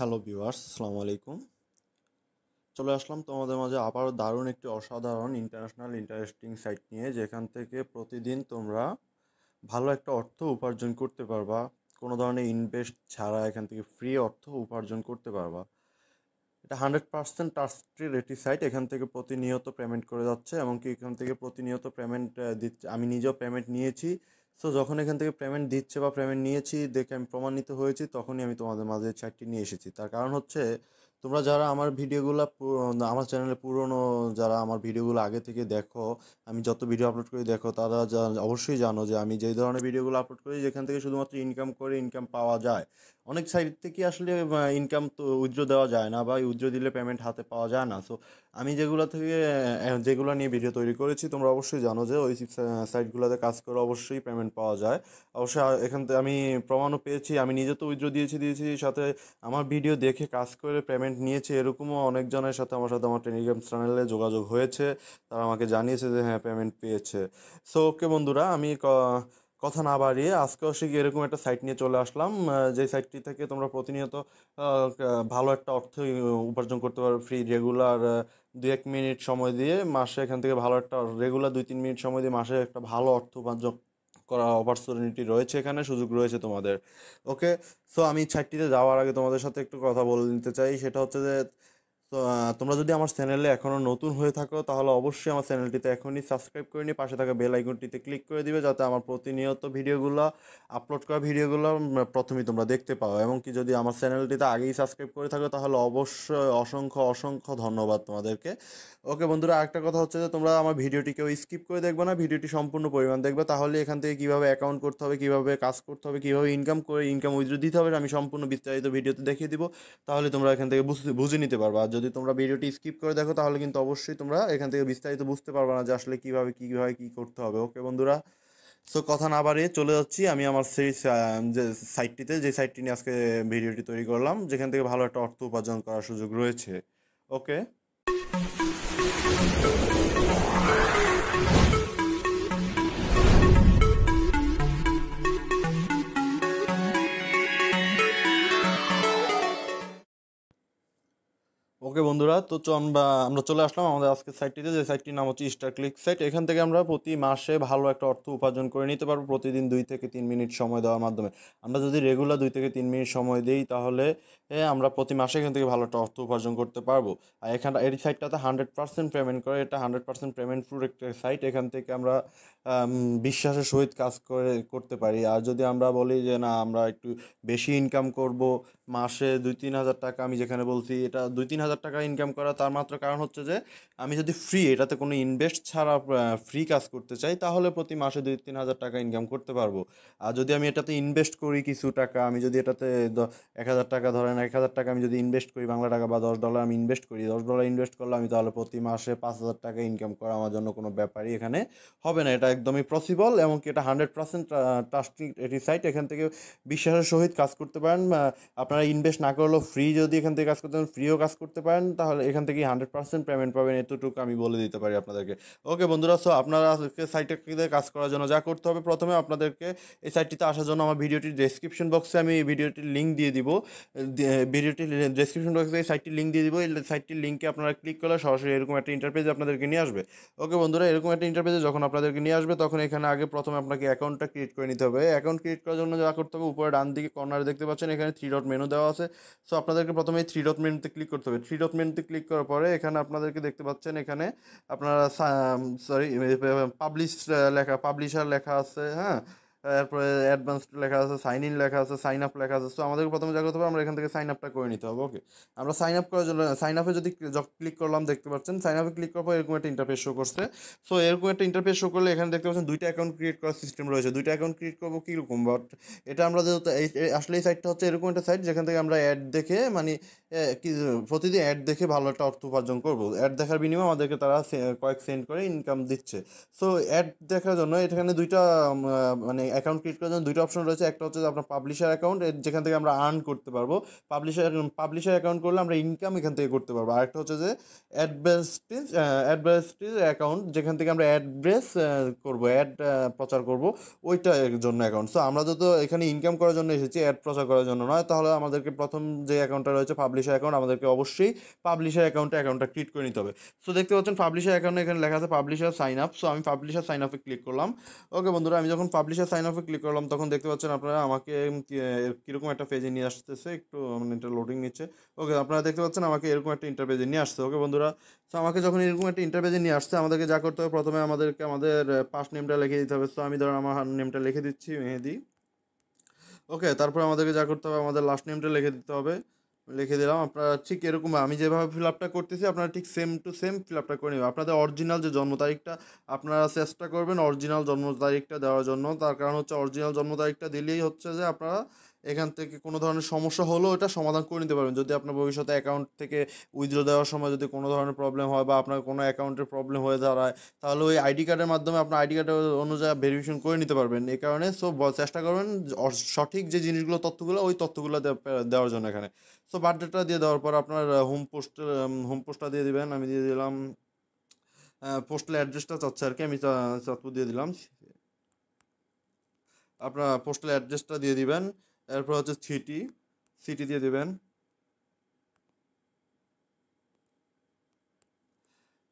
hello viewers আসসালামু আলাইকুম চলে আসলাম তোমাদের মাঝে আবারও দারুণ একটি অসাধারণ ইন্টারন্যাশনাল ইন্টারেস্টিং সাইট নিয়ে যেখান থেকে প্রতিদিন তোমরা ভালো একটা অর্থ উপার্জন করতে পারবা কোনো ধরনের ইনভেস্ট ছাড়া এখান থেকে ফ্রি অর্থ উপার্জন করতে পারবা এটা হান্ড্রেড পার্সেন্ট ট্রাস্টের রেটি সাইট এখান থেকে প্রতিনিয়ত পেমেন্ট করে যাচ্ছে এমনকি এখান থেকে প্রতিনিয়ত পেমেন্ট দিচ্ছে আমি নিজেও পেমেন্ট নিয়েছি সো যখন এখান থেকে পেমেন্ট দিচ্ছে বা পেমেন্ট নিয়েছি দেখে আমি প্রমাণিত হয়েছি তখনই আমি তোমাদের মাঝে চ্যাটটি নিয়ে এসেছি তার কারণ হচ্ছে তোমরা যারা আমার ভিডিওগুলো আমার চ্যানেলে পুরনো যারা আমার ভিডিওগুলো আগে থেকে দেখো আমি যত ভিডিও আপলোড করি দেখো তারা অবশ্যই জানো যে আমি যেই ধরনের ভিডিওগুলো আপলোড করি যেখান থেকে শুধুমাত্র ইনকাম করে ইনকাম পাওয়া যায় অনেক সাইড থেকে আসলে ইনকাম তো উজ্জ্ব দেওয়া যায় না বা উজ্জ্ব দিলে পেমেন্ট হাতে পাওয়া যায় না সো আমি যেগুলো থেকে যেগুলো নিয়ে ভিডিও তৈরি করেছি তোমরা অবশ্যই জানো যে ওই সাইটগুলোতে কাজ করে অবশ্যই পেমেন্ট পাওয়া যায় অবশ্যই এখান থেকে আমি প্রমাণও পেয়েছি আমি নিজে তো উইথড্র দিয়েছি দিয়েছি সাথে আমার ভিডিও দেখে কাজ করে পেমেন্ট নিয়েছে এরকমও অনেকজনের সাথে আমার সাথে আমার টেলিগ্রাম চ্যানেলে যোগাযোগ হয়েছে তারা আমাকে জানিয়েছে যে হ্যাঁ পেমেন্ট পেয়েছে সো ওকে বন্ধুরা আমি কথা না বাড়িয়ে আজকে সে এরকম একটা সাইট নিয়ে চলে আসলাম যে সাইটটি থেকে তোমরা প্রতিনিয়ত ভালো একটা অর্থ উপার্জন করতে পারো ফ্রি রেগুলার দু এক মিনিট সময় দিয়ে মাসে এখান থেকে ভালো একটা রেগুলার দুই তিন মিনিট সময় দিয়ে মাসে একটা ভালো অর্থ উপার্জন করা অপরচুনিটি রয়েছে এখানে সুযোগ রয়েছে তোমাদের ওকে সো আমি ছাটটিতে যাওয়ার আগে তোমাদের সাথে একটু কথা বলে নিতে চাই সেটা হচ্ছে যে তোমরা যদি আমার চ্যানেলে এখনও নতুন হয়ে থাকো তাহলে অবশ্যই আমার চ্যানেলটিতে এখনই সাবস্ক্রাইব করে নিয়ে পাশে থাকা বেল আইকনটিতে ক্লিক করে দিবে যাতে আমার প্রতিনিয়ত ভিডিওগুলো আপলোড করা ভিডিওগুলো প্রথমেই তোমরা দেখতে পাও এবং কি যদি আমার চ্যানেলটিতে আগেই সাবস্ক্রাইব করে থাকো তাহলে অবশ্যই অসংখ্য অসংখ্য ধন্যবাদ তোমাদেরকে ওকে বন্ধুরা আরেকটা কথা হচ্ছে যে তোমরা আমার ভিডিওটি কেউ স্কিপ করে দেখবে না ভিডিওটি সম্পূর্ণ পরিমাণ দেখবে তাহলে এখান থেকে কীভাবে অ্যাকাউন্ট করতে হবে কীভাবে কাজ করতে হবে কীভাবে ইনকাম করে ইনকাম উইথড্র দিতে হবে আমি সম্পূর্ণ বিস্তারিত ভিডিওতে দেখিয়ে দিব তাহলে তোমরা এখান থেকে বুঝে নিতে পারবা যদি তোমরা ভিডিওটি স্কিপ করে দেখো তাহলে কিন্তু অবশ্যই তোমরা এখান থেকে বিস্তারিত বুঝতে পারবে না যে আসলে কীভাবে কীভাবে কী করতে হবে ওকে বন্ধুরা সো কথা না বাড়িয়ে চলে যাচ্ছি আমি আমার সেই যে সাইটটিতে যে সাইটটি নিয়ে আজকে ভিডিওটি তৈরি করলাম যেখান থেকে ভালো একটা অর্থ উপার্জন করার সুযোগ রয়েছে ওকে ওকে বন্ধুরা তো আমরা আমরা চলে আসলাম আমাদের আজকে সাইটটিতে যে সাইটটির নাম হচ্ছে স্টার ক্লিক সাইট এখান থেকে আমরা প্রতি মাসে ভালো একটা অর্থ উপার্জন করে নিতে পারবো প্রতিদিন দুই থেকে তিন মিনিট সময় দেওয়ার মাধ্যমে আমরা যদি রেগুলার দুই থেকে তিন মিনিট সময় দিই তাহলে আমরা প্রতি মাসে এখান থেকে ভালো একটা অর্থ উপার্জন করতে পারবো আর এখানটা এই সাইটটাতে হান্ড্রেড পার্সেন্ট পেমেন্ট করে এটা হান্ড্রেড পার্সেন্ট পেমেন্ট প্রুফ একটা সাইট এখান থেকে আমরা বিশ্বাসের সহিত কাজ করে করতে পারি আর যদি আমরা বলি যে না আমরা একটু বেশি ইনকাম করব মাসে দুই তিন হাজার টাকা আমি যেখানে বলছি এটা দুই তিন হাজার টাকা টাকা ইনকাম করা তার মাত্র কারণ হচ্ছে যে আমি যদি ফ্রি এটাতে কোনো ইনভেস্ট ছাড়া ফ্রি কাজ করতে চাই তাহলে প্রতি মাসে দুই তিন হাজার টাকা ইনকাম করতে পারবো আর যদি আমি এটাতে ইনভেস্ট করি কিছু টাকা আমি যদি এটাতে এক হাজার টাকা ধরেন এক হাজার টাকা আমি যদি ইনভেস্ট করি বাংলা টাকা বা দশ ডলার আমি ইনভেস্ট করি দশ ডলার ইনভেস্ট করলে আমি তাহলে প্রতি মাসে পাঁচ হাজার টাকা ইনকাম করা আমার জন্য কোনো ব্যাপারই এখানে হবে না এটা একদমই পসিবল এমনকি এটা হান্ড্রেড পার্সেন্ট ট্রাস্টি এটি সাইট এখান থেকে বিশ্বাসের সহিত কাজ করতে পারেন আপনারা ইনভেস্ট না করলেও ফ্রি যদি এখান থেকে কাজ করতে পারেন ফ্রিও কাজ করতে পারেন করেন তাহলে এখান থেকে হান্ড্রেড পার্সেন্ট পেমেন্ট পাবেন এতটুকু আমি বলে দিতে পারি আপনাদেরকে ওকে বন্ধুরা সো আপনারা আজকে সাইটটাকে কাজ করার জন্য যা করতে হবে প্রথমে আপনাদেরকে এই সাইটটিতে আসার জন্য আমার ভিডিওটির ডেসক্রিপশন বক্সে আমি এই ভিডিওটির লিঙ্ক দিয়ে দিব ভিডিওটির ডেসক্রিপশন বক্সে এই সাইটটির লিঙ্ক দিয়ে দিব এই সাইটটির লিঙ্কে আপনারা ক্লিক করলে সরাসরি এরকম একটা ইন্টারপেজে আপনাদেরকে নিয়ে আসবে ওকে বন্ধুরা এরকম একটা ইন্টারপ্রেজে যখন আপনাদেরকে নিয়ে আসবে তখন এখানে আগে প্রথমে আপনাকে অ্যাকাউন্টটা ক্রিয়েট করে নিতে হবে অ্যাকাউন্ট ক্রিয়েট করার জন্য যা করতে হবে উপরে ডান দিকে কর্নারে দেখতে পাচ্ছেন এখানে থ্রি ডট মেনু দেওয়া আছে সো আপনাদেরকে প্রথমে থ্রি ডট মেনুতে ক্লিক করতে হবে থ্রি ডট মেনুতে ক্লিক করার পরে এখানে আপনাদেরকে দেখতে পাচ্ছেন এখানে আপনারা সরি পাবলিশ লেখা পাবলিশার লেখা আছে হ্যাঁ তারপরে অ্যাডভান্স লেখা আছে সাইন ইন লেখা আছে সাইন আপ লেখা আছে তো আমাদেরকে প্রথমে যা করতে হবে আমরা এখান থেকে সাইন আপটা করে নিতে হবে ওকে আমরা সাইন আপ করার জন্য সাইন আপে যদি ক্লিক করলাম দেখতে পাচ্ছেন সাইন আপে ক্লিক করার পর এরকম একটা ইন্টারফেস শো করছে সো এরকম একটা ইন্টারফেস শো করলে এখানে দেখতে পাচ্ছেন দুইটা অ্যাকাউন্ট ক্রিয়েট করার সিস্টেম রয়েছে দুইটা অ্যাকাউন্ট ক্রিয়েট করবো কীরকম বাট এটা আমরা যেহেতু আসলে এই সাইটটা হচ্ছে এরকম একটা সাইট যেখান থেকে আমরা অ্যাড দেখে মানে কি প্রতিদিন অ্যাড দেখে ভালো একটা অর্থ উপার্জন করবো অ্যাড দেখার বিনিময়ে আমাদেরকে তারা কয়েক সেন্ট করে ইনকাম দিচ্ছে সো অ্যাড দেখার জন্য এখানে দুইটা মানে অ্যাকাউন্ট ক্রিয়েট করার জন্য দুটো অপশন রয়েছে একটা হচ্ছে আপনার পাবলিশার অ্যাকাউন্ট যেখান থেকে আমরা আর্ন করতে পারবো পাবলিশার পাবলিশার অ্যাকাউন্ট করলে আমরা ইনকাম এখান থেকে করতে পারবো আর একটা হচ্ছে যে অ্যাডভার্টিজ অ্যাডভার্টিজ অ্যাকাউন্ট যেখান থেকে আমরা অ্যাড্রেস করবো অ্যাড প্রচার করব ওইটার জন্য অ্যাকাউন্ট সো আমরা যত এখানে ইনকাম করার জন্য এসেছি অ্যাড প্রচার করার জন্য নয় তাহলে আমাদেরকে প্রথম যে অ্যাকাউন্টটা রয়েছে পাবলিশার অ্যাকাউন্ট আমাদেরকে অবশ্যই পাবলিশার অ্যাকাউন্টে অ্যাকাউন্টটা ক্রিয়েট করে নিতে হবে সো দেখতে পাচ্ছেন পাবলিশার অ্যাকাউন্টে এখানে লেখা আছে পাবলিশার সাইন আপ সো আমি পাবলিশার সাইন আপে ক্লিক করলাম ওকে বন্ধুরা আমি যখন পাবলিশার সাইন আপে ক্লিক করলাম তখন দেখতে পাচ্ছেন আপনারা আমাকে কীরকম একটা পেজে নিয়ে আসতেছে একটু মানে এটা লোডিং নিচ্ছে ওকে আপনারা দেখতে পাচ্ছেন আমাকে এরকম একটা ইন্টারপেজে নিয়ে আসছে ওকে বন্ধুরা সো আমাকে যখন এরকম একটা ইন্টারপেজে নিয়ে আসছে আমাদেরকে যা করতে হবে প্রথমে আমাদেরকে আমাদের পাস্ট নেমটা লিখে দিতে হবে সো আমি ধরো আমার নেমটা লিখে দিচ্ছি মেহেদি ওকে তারপরে আমাদেরকে যা করতে হবে আমাদের লাস্ট নেমটা লিখে দিতে হবে লিখে দিলাম আপনারা ঠিক এরকম আমি যেভাবে ফিল আপটা করতেছি আপনারা ঠিক সেম টু সেম ফিল আপটা করে নেবেন আপনাদের অরিজিনাল যে জন্ম তারিখটা আপনারা চেষ্টা করবেন অরিজিনাল জন্ম তারিখটা দেওয়ার জন্য তার কারণ হচ্ছে অরিজিনাল জন্ম তারিখটা দিলেই হচ্ছে যে আপনারা এখান থেকে কোনো ধরনের সমস্যা হলেও এটা সমাধান করে নিতে পারবেন যদি আপনার ভবিষ্যতে অ্যাকাউন্ট থেকে উইথড্র দেওয়ার সময় যদি কোনো ধরনের প্রবলেম হয় বা আপনার কোনো অ্যাকাউন্টের প্রবলেম হয়ে দাঁড়ায় তাহলে ওই আইডি কার্ডের মাধ্যমে আপনার আইডি কার্ডের অনুযায়ী ভেরিফিকেশন করে নিতে পারবেন এই কারণে সো চেষ্টা করবেন সঠিক যে জিনিসগুলো তথ্যগুলো ওই তথ্যগুলো দেওয়ার জন্য এখানে সো বার্থডেটা দিয়ে দেওয়ার পর আপনার হোম পোস্ট হোম পোস্টটা দিয়ে দিবেন আমি দিয়ে দিলাম পোস্টাল অ্যাড্রেসটা চাচ্ছে আর কি আমি চাঁদপুর দিয়ে দিলাম আপনার পোস্টাল অ্যাড্রেসটা দিয়ে দিবেন এরপর হচ্ছে সিটি সিটি দিয়ে দেবেন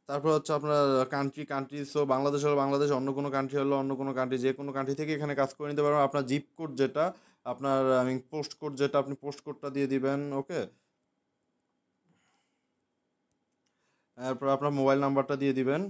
তারপর হচ্ছে আপনার কান্ট্রি কান্ট্রি সো বাংলাদেশ হলো বাংলাদেশ অন্য কোনো কান্ট্রি হলো অন্য কোনো কান্ট্রি যে কোনো কান্ট্রি থেকে এখানে কাজ করে নিতে পারবেন আপনার জিপ কোড যেটা আপনার আই মিন পোস্ট কোড যেটা আপনি পোস্ট কোডটা দিয়ে দিবেন ওকে এরপর আপনার মোবাইল নাম্বারটা দিয়ে দিবেন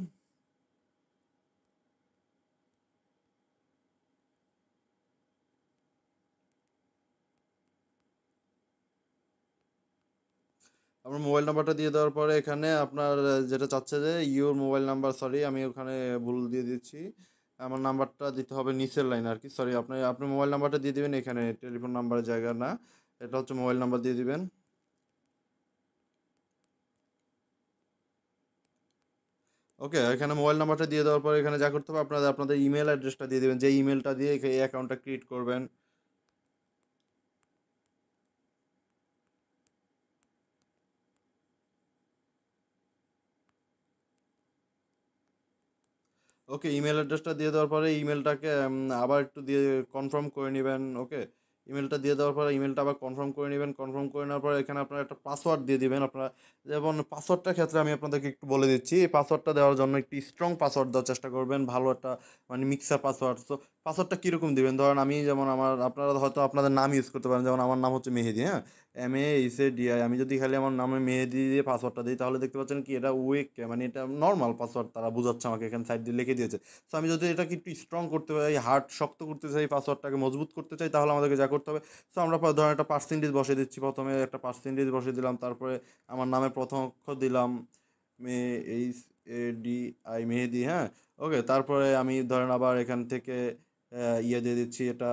আপনার মোবাইল নাম্বারটা দিয়ে দেওয়ার পরে এখানে আপনার যেটা চাচ্ছে যে ইউর মোবাইল নাম্বার সরি আমি ওখানে ভুল দিয়ে দিচ্ছি আমার নাম্বারটা দিতে হবে নিচের লাইন আর কি সরি আপনি আপনি মোবাইল নাম্বারটা দিয়ে দিবেন এখানে টেলিফোন নাম্বারের জায়গা না এটা হচ্ছে মোবাইল নাম্বার দিয়ে দিবেন ওকে এখানে মোবাইল নাম্বারটা দিয়ে দেওয়ার পর এখানে যা করতে হবে আপনাদের আপনাদের ইমেল অ্যাড্রেসটা দিয়ে দেবেন যে ইমেলটা দিয়ে এই অ্যাকাউন্টটা ক্রিয়েট করবেন ওকে ইমেল অ্যাড্রেসটা দিয়ে দেওয়ার পরে ইমেলটাকে আবার একটু দিয়ে কনফার্ম করে নেবেন ওকে ইমেলটা দিয়ে দেওয়ার পরে ইমেলটা আবার কনফার্ম করে নেবেন কনফার্ম করে নেওয়ার পরে এখানে আপনার একটা পাসওয়ার্ড দিয়ে দিবেন আপনারা যেমন পাসওয়ার্ডটার ক্ষেত্রে আমি আপনাদেরকে একটু বলে দিচ্ছি এই পাসওয়ার্ডটা দেওয়ার জন্য একটি স্ট্রং পাসওয়ার্ড দেওয়ার চেষ্টা করবেন ভালো একটা মানে মিক্সার পাসওয়ার্ড সো পাসওয়ার্ডটা কীরকম দেবেন ধরেন আমি যেমন আমার আপনারা হয়তো আপনাদের নাম ইউজ করতে পারেন যেমন আমার নাম হচ্ছে মেহেদি হ্যাঁ এম এ ইসে এ ডিআই আমি যদি খালি আমার নামে মেহেদি দিয়ে পাসওয়ার্ডটা দিই তাহলে দেখতে পাচ্ছেন কি এটা ওয়েক মানে এটা নর্মাল পাসওয়ার্ড তারা বোঝাচ্ছে আমাকে এখানে সাইড দিয়ে লিখে দিয়েছে সো আমি যদি এটাকে একটু স্ট্রং করতে চাই হার্ড শক্ত করতে চাই পাসওয়ার্ডটাকে মজবুত করতে চাই তাহলে আমাদেরকে যা করতে হবে সো আমরা ধরেন একটা পার্সেন্টেজ বসে দিচ্ছি প্রথমে একটা পার্সেন্টেজ বসে দিলাম তারপরে আমার নামে প্রথম অক্ষর দিলাম M H A D I Mehedi হ্যাঁ ওকে তারপরে আমি ধরেন আবার এখান থেকে ইয়ে দিয়ে দিচ্ছি এটা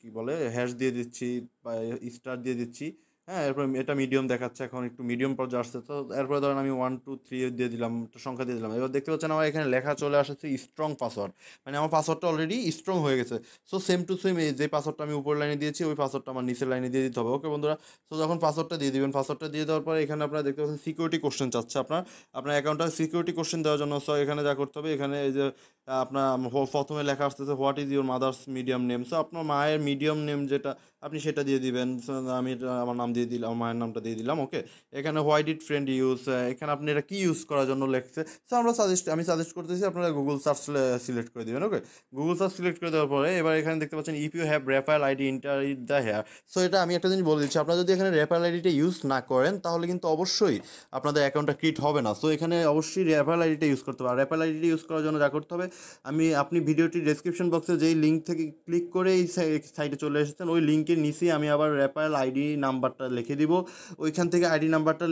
কি বলে হ্যাশ দিয়ে দিচ্ছি বা স্টার ইয়ে, দিয়ে দিচ্ছি হ্যাঁ এরপর এটা মিডিয়াম দেখাচ্ছে এখন একটু মিডিয়াম পর্যায়ে আসছে তো এরপরে ধরেন আমি ওয়ান টু থ্রি দিয়ে দিলাম একটু সংখ্যা দিয়ে দিলাম এবার দেখতে পাচ্ছেন আমার এখানে লেখা চলে আসছে স্ট্রং পাসওয়ার্ড মানে আমার পাসওয়ার্ডটা অলরেডি স্ট্রং হয়ে গেছে সো সেম টু সেম এই যে পাসওয়ার্ডটা আমি উপর লাইনে দিয়েছি ওই পাসওয়ার্ডটা আমার নিচের লাইনে দিয়ে দিতে হবে ওকে বন্ধুরা সো যখন পাসওয়ার্ডটা দিয়ে দেবেন পাসওয়ার্ডটা দিয়ে দেওয়ার পরে এখানে আপনারা দেখতে পাচ্ছেন সিকিউরিটি কোশ্চেন চাচ্ছে আপনার আপনার অ্যাকাউন্টটা সিকিউরিটি কোশ্চেন দেওয়ার জন্য সো এখানে যা করতে হবে এখানে এই যে আপনার প্রথমে লেখা আসতেছে what is your mother's medium name so আপনার মায়ের মিডিয়াম নেম যেটা আপনি সেটা দিয়ে দিবেন আমি আমার নাম দিয়ে দিলাম মায়ের নামটা দিয়ে দিলাম ওকে এখানে হোয়াইট ইট ফ্রেন্ড ইউজ এখানে আপনি এটা কী ইউজ করার জন্য লেখছে সো আমরা সাজেস্ট আমি সাজেস্ট করতেছি আপনারা গুগল সার্চ সিলেক্ট করে দেবেন ওকে গুগল সার্চ সিলেক্ট করে দেওয়ার পরে এবার এখানে দেখতে পাচ্ছেন if you have referral ID enter it the here so এটা আমি একটা জিনিস বলে দিচ্ছি আপনারা যদি এখানে রেফারেল আইডিটা ইউজ না করেন তাহলে কিন্তু অবশ্যই আপনাদের অ্যাকাউন্টটা ক্রিট হবে না সো এখানে অবশ্যই রেফারেল আইডিটা ইউজ করতে হবে রেফারেল আইডিটা ইউজ করার জন্য যা করতে হবে আমি আপনি ভিডিওটি ডেসক্রিপশন বক্সে যেই লিঙ্ক থেকে ক্লিক করে এই সাইটে চলে এসেছেন ওই লিঙ্কে পেজটির নিচে আমি আবার র্যাপাল আইডি নাম্বারটা লিখে দিব ওইখান থেকে আইডি নাম্বারটা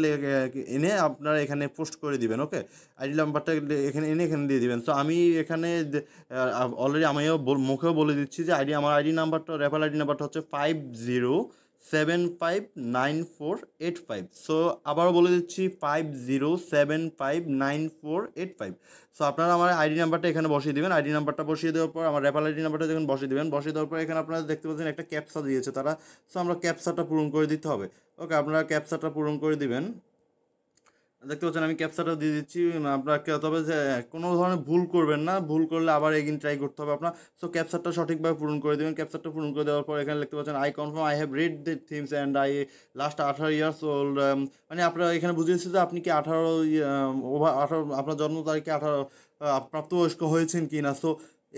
এনে আপনারা এখানে পোস্ট করে দিবেন ওকে আইডি নাম্বারটা এখানে এনে এখানে দিয়ে দিবেন তো আমি এখানে অলরেডি আমিও মুখেও বলে দিচ্ছি যে আইডি আমার আইডি নাম্বারটা র্যাপাল আইডি নাম্বারটা হচ্ছে five zero seven five nine four eight five so আবারও বলে দিচ্ছি five zero seven five nine four eight five so আপনারা আমার আইডি নাম্বারটা এখানে বসিয়ে দেবেন আইডি নাম্বারটা বসিয়ে দেওয়ার পর আমার রেফার আইডি নাম্বারটা যখন বসিয়ে দেবেন বসিয়ে দেওয়ার পর এখানে আপনারা দেখতে পাচ্ছেন একটা ক্যাপসা দিয়েছে তারা সো আমরা ক্যাপসাটা পূরণ করে দিতে হবে ওকে আপনারা ক্যাপসাটা পূরণ করে দিবেন দেখতে পাচ্ছেন আমি ক্যাপচারটা দিয়ে দিচ্ছি আপনাকে তবে যে কোনো ধরনের ভুল করবেন না ভুল করলে আবার এগিন ট্রাই করতে হবে আপনার সো ক্যাপচারটা সঠিকভাবে পূরণ করে দেবেন ক্যাপচারটা পূরণ করে দেওয়ার পর এখানে দেখতে পাচ্ছেন I confirm I have read the themes and I last আঠারো ইয়ার্স ওল্ড um, মানে আপনার এখানে বুঝিয়েছি যে আপনি কি আঠারো ওভার um, আঠারো আপনার জন্ম তারিখে আঠারো প্রাপ্তবয়স্ক হয়েছেন কি না সো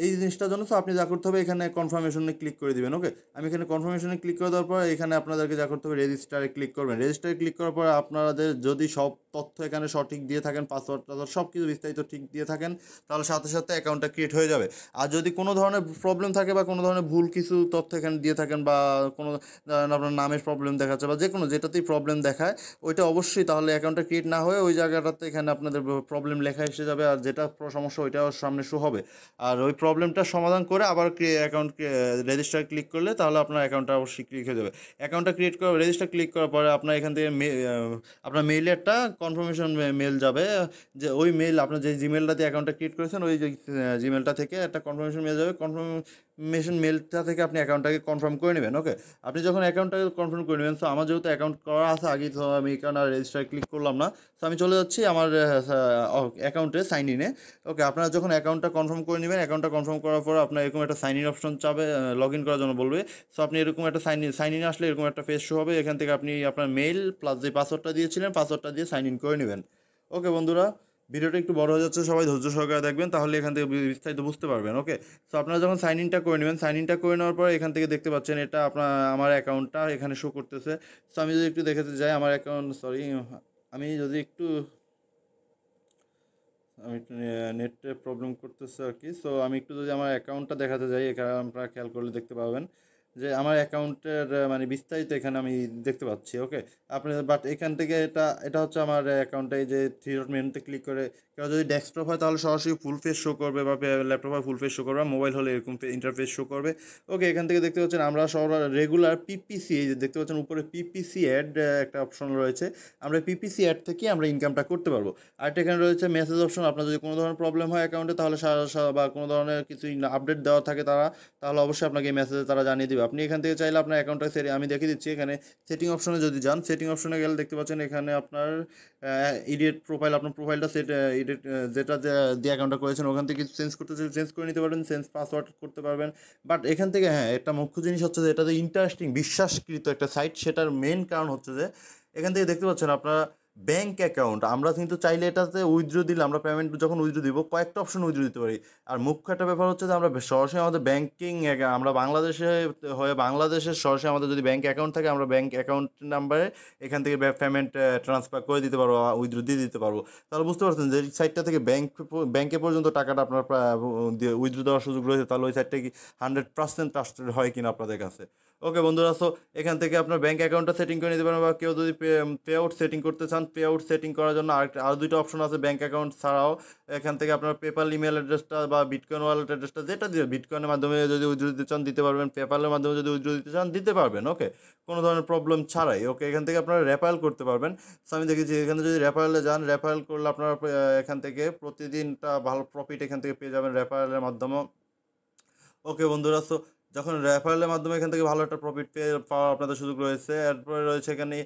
এই জিনিসটার জন্য তো আপনি যা করতে হবে এখানে কনফার্মেশনে ক্লিক করে দেবেন ওকে আমি এখানে কনফার্মেশনে ক্লিক করে দেওয়ার পর এখানে আপনাদেরকে যা করতে হবে রেজিস্টারে ক্লিক করবেন রেজিস্টারে ক্লিক করার পর আপনাদের যদি সব তথ্য এখানে সঠিক দিয়ে থাকেন পাসওয়ার্ড টাসওয়ার্ড সব কিছু বিস্তারিত ঠিক দিয়ে থাকেন তাহলে সাথে সাথে অ্যাকাউন্টটা ক্রিয়েট হয়ে যাবে আর যদি কোনো ধরনের প্রবলেম থাকে বা কোনো ধরনের ভুল কিছু তথ্য এখানে দিয়ে থাকেন বা কোনো আপনার নামের প্রবলেম দেখাচ্ছে বা যে কোনো যেটাতেই প্রবলেম দেখায় ওইটা অবশ্যই তাহলে অ্যাকাউন্টটা ক্রিয়েট না হয়ে ওই জায়গাটাতে এখানে আপনাদের প্রবলেম লেখা এসে যাবে আর যেটা সমস্যা ওইটাও সামনে শু হবে আর ওই প্রবলেমটা সমাধান করে আবার অ্যাকাউন্ট রেজিস্টার ক্লিক করলে তাহলে আপনার অ্যাকাউন্টটা অবশ্যই ক্লিক হয়ে যাবে অ্যাকাউন্টটা ক্রিয়েট করা রেজিস্টার ক্লিক করার পরে আপনার এখান থেকে আপনার মেইলে একটা কনফার্মেশন মেল যাবে যে ওই মেল আপনার যে জিমেলটাতে অ্যাকাউন্টটা ক্রিয়েট করেছেন ওই জিমেলটা থেকে একটা কনফার্মেশন মেল যাবে কনফার্ম মেশিন মেলটা থেকে আপনি অ্যাকাউন্টটাকে কনফার্ম করে নেবেন ওকে আপনি যখন অ্যাকাউন্টটাকে কনফার্ম করে নেবেন সো আমার যেহেতু অ্যাকাউন্ট করা আছে আগে তো আমি এখানে আর রেজিস্টার ক্লিক করলাম না সো আমি চলে যাচ্ছি আমার অ্যাকাউন্টে সাইন ইনে ওকে আপনারা যখন অ্যাকাউন্টটা কনফার্ম করে নেবেন অ্যাকাউন্টটা কনফার্ম করার পর আপনার এরকম একটা সাইন ইন অপশন চাবে লগ ইন করার জন্য বলবে সো আপনি এরকম একটা সাইন ইন সাইন ইন আসলে এরকম একটা ফেস শো হবে এখান থেকে আপনি আপনার মেইল প্লাস যে পাসওয়ার্ডটা দিয়েছিলেন পাসওয়ার্ডটা দিয়ে সাইন ইন করে নেবেন ওকে বন্ধুরা ভিডিওটা একটু বড় হয়ে যাচ্ছে সবাই ধৈর্য সহকারে দেখবেন তাহলে এখান থেকে বিস্তারিত বুঝতে পারবেন ওকে সো আপনারা যখন সাইন ইনটা করে নেবেন সাইন ইনটা করে নেওয়ার পর এখান থেকে দেখতে পাচ্ছেন এটা আপনার আমার অ্যাকাউন্টটা এখানে শো করতেছে সো আমি যদি একটু দেখাতে যাই আমার অ্যাকাউন্ট সরি আমি যদি একটু আমি একটু নেটে প্রবলেম করতেছে আর কি সো আমি একটু যদি আমার অ্যাকাউন্টটা দেখাতে যাই এখানে আপনারা খেয়াল করলে দেখতে পাবেন যে আমার অ্যাকাউন্টের মানে বিস্তারিত এখানে আমি দেখতে পাচ্ছি ওকে আপনি বাট এখান থেকে এটা এটা হচ্ছে আমার অ্যাকাউন্টে যে থ্রি ডট মেনুতে ক্লিক করে কেউ যদি ডেস্কটপ হয় তাহলে সরাসরি ফুল ফেস শো করবে বা ল্যাপটপ হয় ফুল ফেস শো করবে মোবাইল হলে এরকম ইন্টারফেস শো করবে ওকে এখান থেকে দেখতে পাচ্ছেন আমরা সব রেগুলার পিপিসি এই যে দেখতে পাচ্ছেন উপরে পিপিসি অ্যাড একটা অপশন রয়েছে আমরা পিপিসি অ্যাড থেকে আমরা ইনকামটা করতে পারবো আর এখানে রয়েছে মেসেজ অপশন আপনার যদি কোনো ধরনের প্রবলেম হয় অ্যাকাউন্টে তাহলে বা কোনো ধরনের কিছু আপডেট দেওয়া থাকে তারা তাহলে অবশ্যই আপনাকে এই মেসেজে তারা জানিয়ে দেবে আপনি এখান থেকে চাইলে আপনার অ্যাকাউন্টটা সেটি আমি দেখে দিচ্ছি এখানে সেটিং অপশনে যদি যান সেটিং অপশনে গেলে দেখতে পাচ্ছেন এখানে আপনার ইডিয়েট প্রোফাইল আপনার প্রোফাইলটা সেট ইডিয়েট যেটা দিয়ে অ্যাকাউন্টটা করেছেন ওখান থেকে চেঞ্জ করতে চাইলে চেঞ্জ করে নিতে পারবেন চেঞ্জ পাসওয়ার্ড করতে পারবেন বাট এখান থেকে হ্যাঁ একটা মুখ্য জিনিস হচ্ছে যে এটা যে ইন্টারেস্টিং বিশ্বাসকৃত একটা সাইট সেটার মেন কারণ হচ্ছে যে এখান থেকে দেখতে পাচ্ছেন আপনারা ব্যাঙ্ক অ্যাকাউন্ট আমরা কিন্তু চাইলে এটাতে উইথড্রো দিলে আমরা পেমেন্ট যখন উইথড্রো দিব কয়েকটা অপশন উইথড্রো দিতে পারি আর মুখ্য একটা ব্যাপার হচ্ছে যে আমরা সরাসরি আমাদের ব্যাঙ্কিং আমরা বাংলাদেশে হয়ে বাংলাদেশের সরাসরি আমাদের যদি ব্যাঙ্ক অ্যাকাউন্ট থাকে আমরা ব্যাঙ্ক অ্যাকাউন্ট নাম্বারে এখান থেকে পেমেন্ট ট্রান্সফার করে দিতে পারবো উইথড্রো দিয়ে দিতে পারবো তাহলে বুঝতে পারছেন যে সাইটটা থেকে ব্যাংক ব্যাঙ্কে পর্যন্ত টাকাটা আপনার উইথড্রো দেওয়ার সুযোগ রয়েছে তাহলে ওই সাইটটা কি হান্ড্রেড পার্সেন্ট ট্রাস্টেড হয় কিনা আপনাদের কাছে ওকে বন্ধুরা সো এখান থেকে আপনার ব্যাঙ্ক অ্যাকাউন্টটা সেটিং করে নিতে পারেন বা কেউ যদি পে আউট সেটিং করতে চান পে আউট সেটিং করার জন্য আর আর দুইটা অপশন আছে ব্যাঙ্ক অ্যাকাউন্ট ছাড়াও এখান থেকে আপনার পেপাল ইমেল অ্যাড্রেসটা বা বিটকয়েন ওয়ালেট অ্যাড্রেসটা যেটা দিয়ে বিটকয়েনের মাধ্যমে যদি উজ্জ্বল দিতে চান দিতে পারবেন পেপালের মাধ্যমে যদি উজ্জ্বল দিতে চান দিতে পারবেন ওকে কোনো ধরনের প্রবলেম ছাড়াই ওকে এখান থেকে আপনারা রেফারেল করতে পারবেন সো আমি দেখেছি এখানে যদি রেফারেলে যান রেফারেল করলে আপনারা এখান থেকে প্রতিদিনটা ভালো প্রফিট এখান থেকে পেয়ে যাবেন রেফারেলের মাধ্যমে ওকে বন্ধুরা সো যখন রেফারেলের মাধ্যমে এখান থেকে ভালো একটা প্রফিট পেয়ে পাওয়ার আপনাদের সুযোগ রয়েছে এরপরে রয়েছে এখানে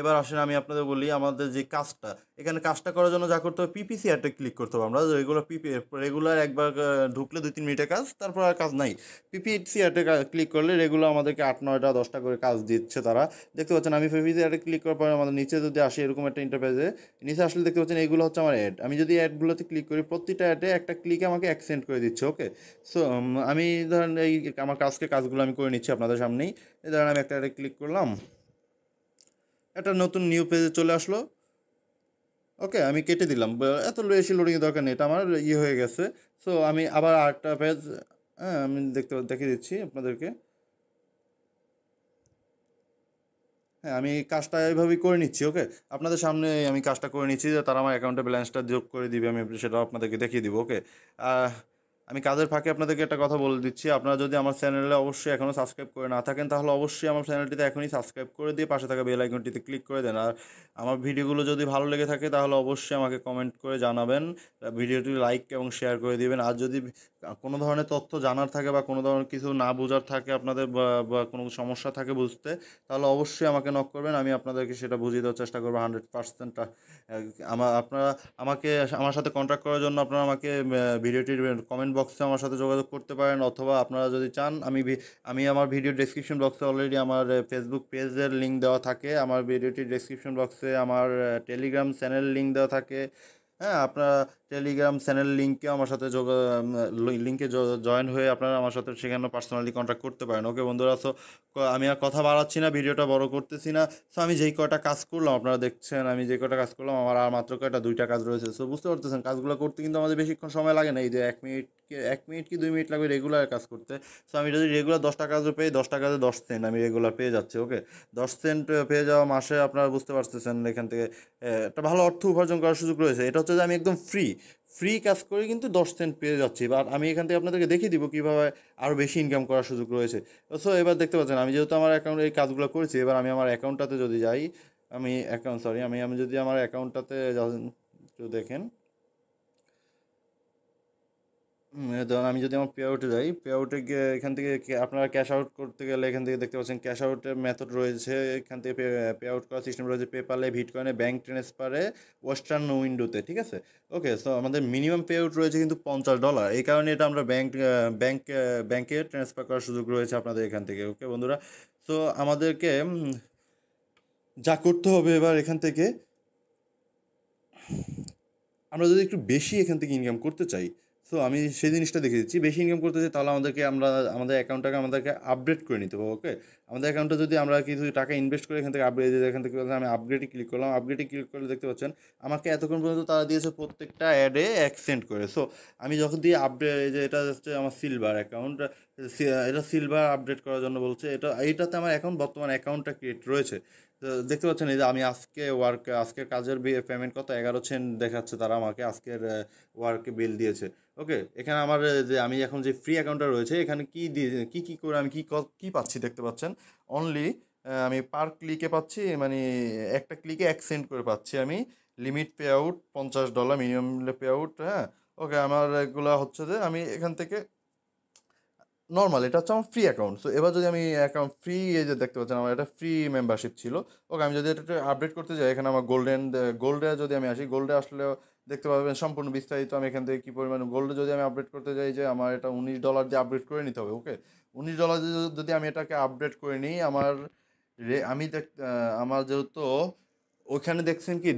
এবার আসলে আমি আপনাদের বলি আমাদের যে কাজটা এখানে কাজটা করার জন্য যা করতে হবে পিপিসি অ্যাডে ক্লিক করতে হবে আমরা রেগুলার পিপি রেগুলার একবার ঢুকলে দুই তিন মিনিটের কাজ তারপর আর কাজ নাই পিপিসি অ্যাডে ক্লিক করলে রেগুলার আমাদেরকে আট নয়টা দশটা করে কাজ দিচ্ছে তারা দেখতে পাচ্ছেন আমি পিপিসি অ্যাডে ক্লিক করার পরে আমাদের নিচে যদি আসে এরকম একটা ইন্টারপ্রাইজে নিচে আসলে দেখতে পাচ্ছেন এগুলো হচ্ছে আমার অ্যাড আমি যদি অ্যাডগুলোতে ক্লিক করি প্রতিটা অ্যাডে একটা ক্লিকে আমাকে অ্যাকসেন্ট করে দিচ্ছে ওকে সো আমি ধরেন এই আমার কাজকে কাজগুলো আমি করে নিচ্ছি আপনাদের সামনেই ধরেন আমি একটা অ্যাডে ক্লিক করলাম একটা নতুন নিউ পেজে চলে আসলো ওকে আমি কেটে দিলাম এত বেশি লোডিংয়ের দরকার নেই এটা আমার ইয়ে হয়ে গেছে সো আমি আবার আরেকটা পেজ হ্যাঁ আমি দেখতে দেখিয়ে দিচ্ছি আপনাদেরকে হ্যাঁ আমি কাজটা এইভাবেই করে নিচ্ছি ওকে আপনাদের সামনে আমি কাজটা করে নিচ্ছি যে তারা আমার অ্যাকাউন্টে ব্যালেন্সটা যোগ করে দিবে আমি সেটাও আপনাদেরকে দেখিয়ে দিব ওকে আমি কাজের ফাঁকে আপনাদেরকে একটা কথা বলে দিচ্ছি আপনারা যদি আমার চ্যানেলে অবশ্যই এখনও সাবস্ক্রাইব করে না থাকেন তাহলে অবশ্যই আমার চ্যানেলটিতে এখনই সাবস্ক্রাইব করে দিয়ে পাশে থাকা বেল আইকনটিতে ক্লিক করে দেন আর আমার ভিডিওগুলো যদি ভালো লেগে থাকে তাহলে অবশ্যই আমাকে কমেন্ট করে জানাবেন ভিডিওটি লাইক এবং শেয়ার করে দিবেন আর যদি কোনো ধরনের তথ্য জানার থাকে বা কোনো ধরনের কিছু না বোঝার থাকে আপনাদের বা কোনো সমস্যা থাকে বুঝতে তাহলে অবশ্যই আমাকে নক করবেন আমি আপনাদেরকে সেটা বুঝিয়ে দেওয়ার চেষ্টা করবো হান্ড্রেড পার্সেন্ট আমার আপনারা আমাকে আমার সাথে কন্ট্যাক্ট করার জন্য আপনারা আমাকে ভিডিওটির কমেন্ট বক্সে আমার সাথে যোগাযোগ করতে পারেন অথবা আপনারা যদি চান আমি আমি আমার ভিডিও ডেসক্রিপশন বক্সে অলরেডি আমার ফেসবুক পেজের লিঙ্ক দেওয়া থাকে আমার ভিডিওটির ডেসক্রিপশন বক্সে আমার টেলিগ্রাম চ্যানেল লিঙ্ক দেওয়া থাকে হ্যাঁ আপনারা টেলিগ্রাম চ্যানেল লিঙ্কে আমার সাথে যোগ লিঙ্কে জয়েন হয়ে আপনারা আমার সাথে সেখানে পার্সোনালি কন্ট্যাক্ট করতে পারেন ওকে বন্ধুরা সো আমি আর কথা বাড়াচ্ছি না ভিডিওটা বড় করতেছি না সো আমি যেই কয়টা কাজ করলাম আপনারা দেখছেন আমি যে কয়টা কাজ করলাম আমার আর মাত্র কয়টা দুইটা কাজ রয়েছে সো বুঝতে পারতেছেন কাজগুলো করতে কিন্তু আমাদের বেশিক্ষণ সময় লাগে না এই যে এক মিনিট এক মিনিট কি দুই মিনিট লাগবে রেগুলার কাজ করতে সো আমি যদি রেগুলার দশটা কাজও পেয়ে দশটা কাজে দশ সেন্ট আমি রেগুলার পেয়ে যাচ্ছি ওকে দশ সেন্ট পেয়ে যাওয়া মাসে আপনারা বুঝতে পারতেছেন এখান থেকে একটা ভালো অর্থ উপার্জন করার সুযোগ রয়েছে এটা হচ্ছে যে আমি একদম ফ্রি ফ্রি কাজ করে কিন্তু দশ সেন্ট পেয়ে যাচ্ছি বা আমি এখান থেকে আপনাদেরকে দেখিয়ে দিব কীভাবে আরও বেশি ইনকাম করার সুযোগ রয়েছে সো এবার দেখতে পাচ্ছেন আমি যেহেতু আমার অ্যাকাউন্টে এই কাজগুলো করেছি এবার আমি আমার অ্যাকাউন্টটাতে যদি যাই আমি অ্যাকাউন্ট সরি আমি আমি যদি আমার অ্যাকাউন্টটাতে যা দেখেন ধরুন আমি যদি আমার পে আউটে যাই পে আউটে গিয়ে এখান থেকে আপনারা ক্যাশ আউট করতে গেলে এখান থেকে দেখতে পাচ্ছেন ক্যাশ আউটের মেথড রয়েছে এখান থেকে পে আউট করার সিস্টেম রয়েছে ভিট ভিটকয়েনে ব্যাঙ্ক ট্রান্সফারে ওয়েস্টার্ন উইন্ডোতে ঠিক আছে ওকে সো আমাদের মিনিমাম পে আউট রয়েছে কিন্তু পঞ্চাশ ডলার এই কারণে এটা আমরা ব্যাঙ্ক ব্যাঙ্ক ব্যাঙ্কে ট্রান্সফার করার সুযোগ রয়েছে আপনাদের এখান থেকে ওকে বন্ধুরা সো আমাদেরকে যা করতে হবে এবার এখান থেকে আমরা যদি একটু বেশি এখান থেকে ইনকাম করতে চাই সো আমি সেই জিনিসটা দেখে দিচ্ছি বেশি ইনকাম করতে চাই তাহলে আমাদেরকে আমরা আমাদের অ্যাকাউন্টটাকে আমাদেরকে আপডেট করে নিতে হবে ওকে আমাদের অ্যাকাউন্টে যদি আমরা কিছু টাকা ইনভেস্ট করে এখান থেকে আপডেট এখান থেকে আমি আপগ্রেডে ক্লিক করলাম আপগ্রেডে ক্লিক করলে দেখতে পাচ্ছেন আমাকে এতক্ষণ পর্যন্ত তারা দিয়েছে প্রত্যেকটা অ্যাডে এক সেন্ট করে সো আমি যখন দিয়ে আপডেট যে এটা হচ্ছে আমার সিলভার অ্যাকাউন্ট এটা সিলভার আপডেট করার জন্য বলছে এটা এইটাতে আমার এখন বর্তমান অ্যাকাউন্টটা ক্রিয়েট রয়েছে দেখতে পাচ্ছেন এই যে আমি আজকে ওয়ার্ক আজকের কাজের পেমেন্ট কত এগারো সেন্ট দেখাচ্ছে তারা আমাকে আজকের ওয়ার্কে বিল দিয়েছে ওকে এখানে আমার যে আমি এখন যে ফ্রি অ্যাকাউন্টটা রয়েছে এখানে কী দিয়ে কী কী করে আমি কী কী পাচ্ছি দেখতে পাচ্ছেন অনলি আমি পার ক্লিকে পাচ্ছি মানে একটা ক্লিকে এক সেন্ট করে পাচ্ছি আমি লিমিট পে আউট পঞ্চাশ ডলার মিনিমাম পে আউট হ্যাঁ ওকে আমার এগুলো হচ্ছে যে আমি এখান থেকে নর্মাল এটা হচ্ছে আমার ফ্রি অ্যাকাউন্ট তো এবার যদি আমি অ্যাকাউন্ট ফ্রি এই যে দেখতে পাচ্ছেন আমার এটা ফ্রি মেম্বারশিপ ছিল ওকে আমি যদি এটা আপডেট করতে যাই এখানে আমার গোল্ডেন গোল্ডে যদি আমি আসি গোল্ডে আসলে দেখতে পাবেন সম্পূর্ণ বিস্তারিত আমি এখান থেকে কী পরিমাণ গোল্ডে যদি আমি আপডেট করতে যাই যে আমার এটা উনিশ ডলার দিয়ে আপডেট করে নিতে হবে ওকে উনিশ ডলার যদি আমি এটাকে আপডেট করে নিই আমার রে আমি দেখ আমার যেহেতু ওখানে দেখছেন কি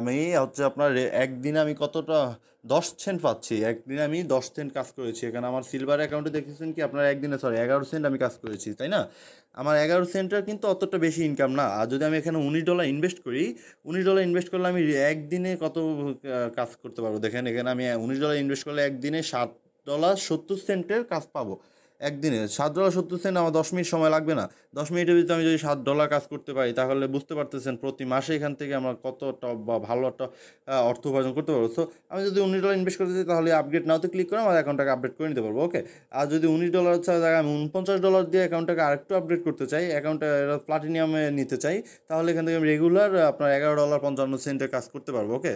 আমি হচ্ছে আপনার একদিনে আমি কতটা দশ সেন্ট পাচ্ছি একদিনে আমি দশ সেন্ট কাজ করেছি এখানে আমার সিলভার অ্যাকাউন্টে দেখেছেন কি আপনার একদিনে সরি এগারো সেন্ট আমি কাজ করেছি তাই না আমার এগারো সেন্টের কিন্তু অতটা বেশি ইনকাম না আর যদি আমি এখানে উনিশ ডলার ইনভেস্ট করি উনিশ ডলার ইনভেস্ট করলে আমি একদিনে কত কাজ করতে পারবো দেখেন এখানে আমি উনিশ ডলার ইনভেস্ট করলে একদিনে সাত ডলার সত্তর সেন্টের কাজ পাবো একদিনে সাত ডলার সত্তর সেন্ট আমার দশ মিনিট সময় লাগবে না দশ মিনিটের ভিতরে আমি যদি সাত ডলার কাজ করতে পারি তাহলে বুঝতে পারতেছেন প্রতি মাসে এখান থেকে আমার কতটা বা ভালো একটা অর্থ উপার্জন করতে পারবো সো আমি যদি উনিশ ডলার ইনভেস্ট করতে চাই তাহলে নাও নাওতে ক্লিক করে আমার অ্যাকাউন্টটাকে আপডেট করে নিতে পারবো ওকে আর যদি উনিশ ডলার জায়গায় আমি উনপঞ্চাশ ডলার দিয়ে অ্যাকাউন্টটাকে আরেকটু আপডেট করতে চাই অ্যাকাউন্টটা প্লাটিনিয়ামে নিতে চাই তাহলে এখান থেকে আমি রেগুলার আপনার এগারো ডলার পঞ্চান্ন সেন্টে কাজ করতে পারবো ওকে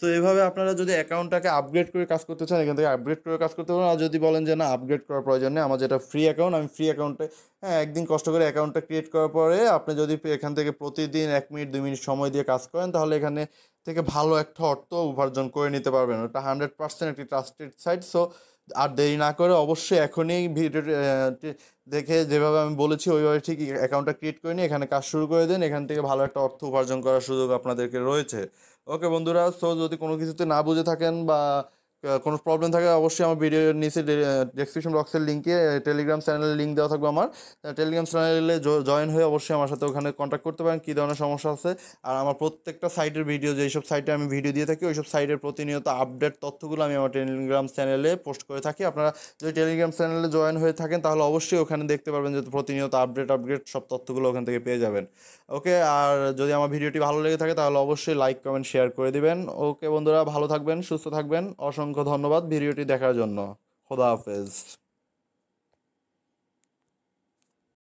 সো এভাবে আপনারা যদি অ্যাকাউন্টটাকে আপগ্রেড করে কাজ করতে চান এখান থেকে আপগ্রেড করে কাজ করতে পারেন আর যদি বলেন যে না আপগ্রেড করার প্রয়োজন নেই আমার যেটা ফ্রি অ্যাকাউন্ট আমি ফ্রি অ্যাকাউন্টে হ্যাঁ একদিন কষ্ট করে অ্যাকাউন্টটা ক্রিয়েট করার পরে আপনি যদি এখান থেকে প্রতিদিন এক মিনিট দুই মিনিট সময় দিয়ে কাজ করেন তাহলে এখানে থেকে ভালো একটা অর্থ উপার্জন করে নিতে পারবেন ওটা হান্ড্রেড পার্সেন্ট একটি ট্রাস্টেড সাইট সো আর দেরি না করে অবশ্যই এখনই ভিডিও দেখে যেভাবে আমি বলেছি ওইভাবে ঠিক অ্যাকাউন্টটা ক্রিয়েট করে নিয়ে এখানে কাজ শুরু করে দিন এখান থেকে ভালো একটা অর্থ উপার্জন করার সুযোগ আপনাদেরকে রয়েছে ওকে বন্ধুরা সো যদি কোনো কিছুতে না বুঝে থাকেন বা কোনো প্রবলেম থাকে অবশ্যই আমার ভিডিওর নিচে ডেসক্রিপশন বক্সের লিঙ্কে টেলিগ্রাম চ্যানেলের লিঙ্ক দেওয়া থাকবে আমার টেলিগ্রাম চ্যানেলে জয়েন হয়ে অবশ্যই আমার সাথে ওখানে কন্ট্যাক্ট করতে পারেন কী ধরনের সমস্যা আছে আর আমার প্রত্যেকটা সাইটের ভিডিও সব সাইটে আমি ভিডিও দিয়ে থাকি ওই সব সাইটের প্রতিনিয়ত আপডেট তথ্যগুলো আমি আমার টেলিগ্রাম চ্যানেলে পোস্ট করে থাকি আপনারা যদি টেলিগ্রাম চ্যানেলে জয়েন হয়ে থাকেন তাহলে অবশ্যই ওখানে দেখতে পারবেন যে প্রতিনিয়ত আপডেট আপগ্রেড সব তথ্যগুলো ওখান থেকে পেয়ে যাবেন ওকে আর যদি আমার ভিডিওটি ভালো লেগে থাকে তাহলে অবশ্যই লাইক কমেন্ট শেয়ার করে দিবেন ওকে বন্ধুরা ভালো থাকবেন সুস্থ থাকবেন অসংখ্য অসংখ্য ধন্যবাদ ভিডিওটি দেখার জন্য খোদা হাফেজ